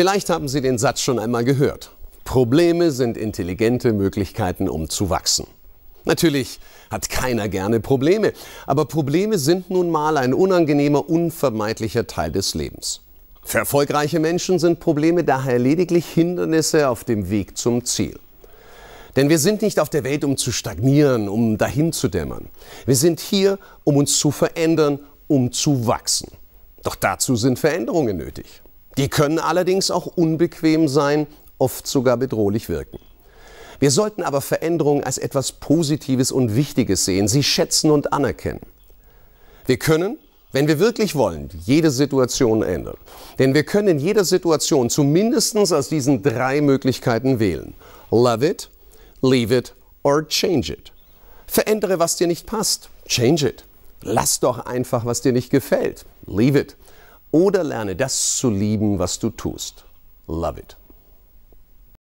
Vielleicht haben Sie den Satz schon einmal gehört. Probleme sind intelligente Möglichkeiten, um zu wachsen. Natürlich hat keiner gerne Probleme, aber Probleme sind nun mal ein unangenehmer, unvermeidlicher Teil des Lebens. Für erfolgreiche Menschen sind Probleme daher lediglich Hindernisse auf dem Weg zum Ziel. Denn wir sind nicht auf der Welt, um zu stagnieren, um dahin zu dämmern. Wir sind hier, um uns zu verändern, um zu wachsen. Doch dazu sind Veränderungen nötig. Die können allerdings auch unbequem sein, oft sogar bedrohlich wirken. Wir sollten aber Veränderungen als etwas Positives und Wichtiges sehen, sie schätzen und anerkennen. Wir können, wenn wir wirklich wollen, jede Situation ändern. Denn wir können in jeder Situation zumindest aus diesen drei Möglichkeiten wählen. Love it, leave it or change it. Verändere, was dir nicht passt. Change it. Lass doch einfach, was dir nicht gefällt. Leave it. Oder lerne das zu lieben, was du tust. Love it.